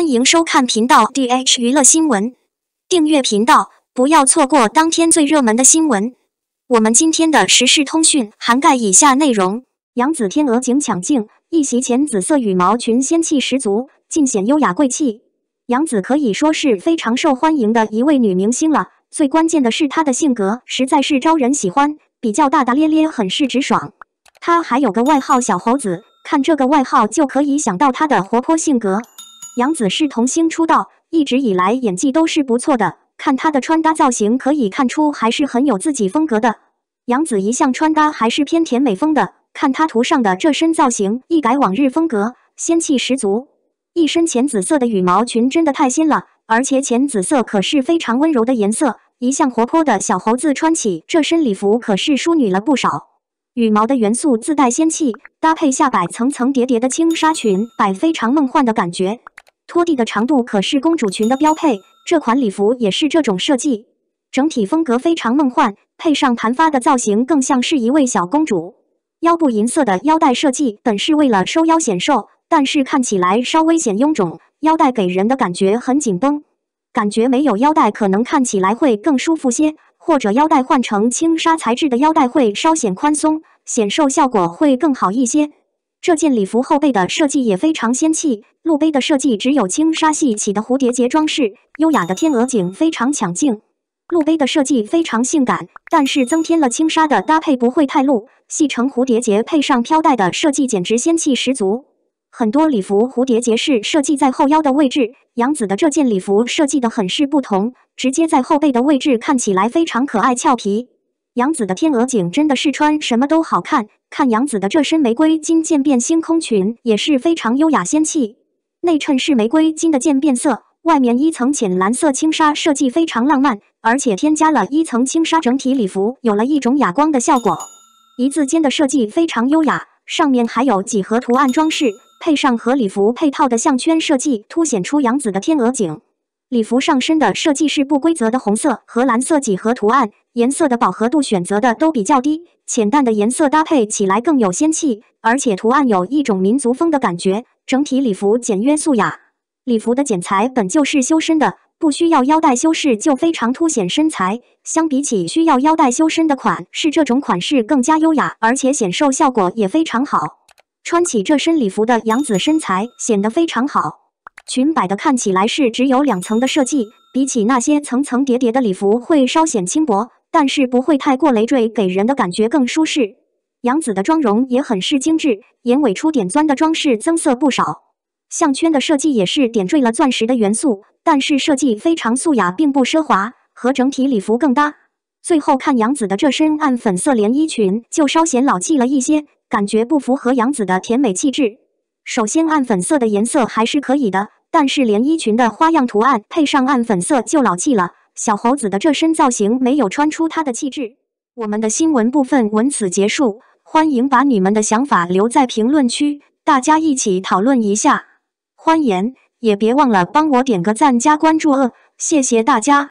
欢迎收看频道 D H 娱乐新闻，订阅频道，不要错过当天最热门的新闻。我们今天的时事通讯涵盖以下内容：杨紫天鹅颈抢镜，一袭浅紫色羽毛裙仙气十足，尽显优雅贵气。杨紫可以说是非常受欢迎的一位女明星了，最关键的是她的性格实在是招人喜欢，比较大大咧咧，很是直爽。她还有个外号“小猴子”，看这个外号就可以想到她的活泼性格。杨紫是童星出道，一直以来演技都是不错的。看她的穿搭造型，可以看出还是很有自己风格的。杨紫一向穿搭还是偏甜美风的，看她图上的这身造型，一改往日风格，仙气十足。一身浅紫色的羽毛裙真的太仙了，而且浅紫色可是非常温柔的颜色。一向活泼的小猴子穿起这身礼服，可是淑女了不少。羽毛的元素自带仙气，搭配下摆层层叠叠的轻纱裙摆，非常梦幻的感觉。拖地的长度可是公主裙的标配，这款礼服也是这种设计，整体风格非常梦幻，配上盘发的造型，更像是一位小公主。腰部银色的腰带设计本是为了收腰显瘦，但是看起来稍微显臃肿，腰带给人的感觉很紧绷，感觉没有腰带可能看起来会更舒服些，或者腰带换成轻纱材质的腰带会稍显宽松，显瘦效果会更好一些。这件礼服后背的设计也非常仙气，露背的设计只有轻纱系起的蝴蝶结装饰，优雅的天鹅颈非常抢镜。露背的设计非常性感，但是增添了轻纱的搭配不会太露，细成蝴蝶结配上飘带的设计简直仙气十足。很多礼服蝴蝶结是设计在后腰的位置，杨紫的这件礼服设计的很是不同，直接在后背的位置，看起来非常可爱俏皮。杨紫的天鹅颈真的是穿什么都好看。看杨紫的这身玫瑰金渐变星空裙也是非常优雅仙气，内衬是玫瑰金的渐变色，外面一层浅蓝色轻纱，设计非常浪漫，而且添加了一层轻纱，整体礼服有了一种哑光的效果。一字肩的设计非常优雅，上面还有几何图案装饰，配上和礼服配套的项圈设计，凸显出杨紫的天鹅颈。礼服上身的设计是不规则的红色和蓝色几何图案。颜色的饱和度选择的都比较低，浅淡的颜色搭配起来更有仙气，而且图案有一种民族风的感觉。整体礼服简约素雅，礼服的剪裁本就是修身的，不需要腰带修饰就非常凸显身材。相比起需要腰带修身的款，式，这种款式更加优雅，而且显瘦效果也非常好。穿起这身礼服的杨紫身材显得非常好，裙摆的看起来是只有两层的设计，比起那些层层叠叠的礼服会稍显轻薄。但是不会太过累赘，给人的感觉更舒适。杨子的妆容也很是精致，眼尾出点钻的装饰增色不少。项圈的设计也是点缀了钻石的元素，但是设计非常素雅，并不奢华，和整体礼服更搭。最后看杨子的这身暗粉色连衣裙，就稍显老气了一些，感觉不符合杨子的甜美气质。首先，暗粉色的颜色还是可以的，但是连衣裙的花样图案配上暗粉色就老气了。小猴子的这身造型没有穿出他的气质。我们的新闻部分文此结束，欢迎把你们的想法留在评论区，大家一起讨论一下。欢迎，也别忘了帮我点个赞加关注哦，谢谢大家。